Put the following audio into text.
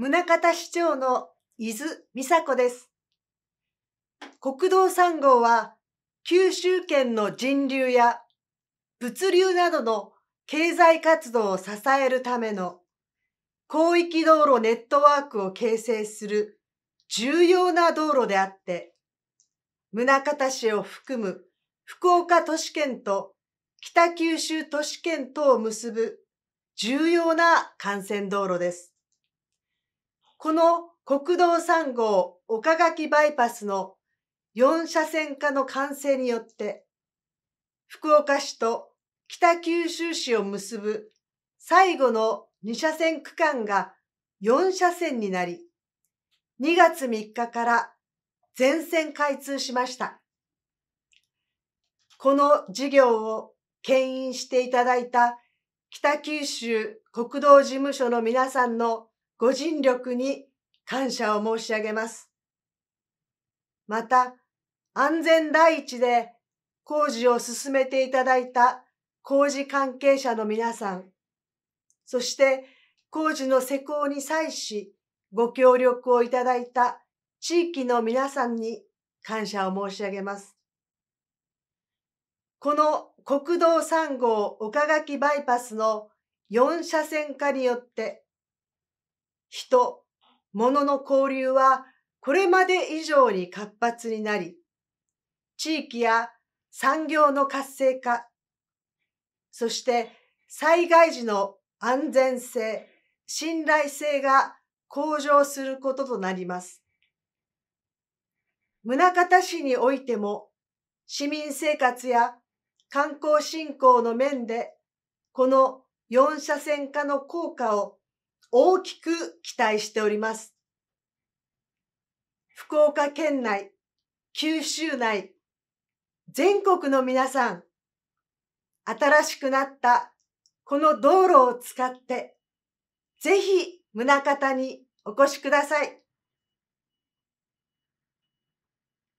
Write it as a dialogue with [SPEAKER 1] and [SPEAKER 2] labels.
[SPEAKER 1] 宗像市長の伊豆美佐子です。国道3号は九州圏の人流や物流などの経済活動を支えるための広域道路ネットワークを形成する重要な道路であって、宗像市を含む福岡都市圏と北九州都市圏とを結ぶ重要な幹線道路です。この国道3号岡垣バイパスの4車線化の完成によって、福岡市と北九州市を結ぶ最後の2車線区間が4車線になり、2月3日から全線開通しました。この事業を牽引していただいた北九州国道事務所の皆さんのご尽力に感謝を申し上げます。また、安全第一で工事を進めていただいた工事関係者の皆さん、そして工事の施工に際しご協力をいただいた地域の皆さんに感謝を申し上げます。この国道3号岡垣バイパスの4車線化によって人、物の交流はこれまで以上に活発になり、地域や産業の活性化、そして災害時の安全性、信頼性が向上することとなります。宗像市においても市民生活や観光振興の面でこの4車線化の効果を大きく期待しております。福岡県内、九州内、全国の皆さん、新しくなったこの道路を使って、ぜひ宗方にお越しください。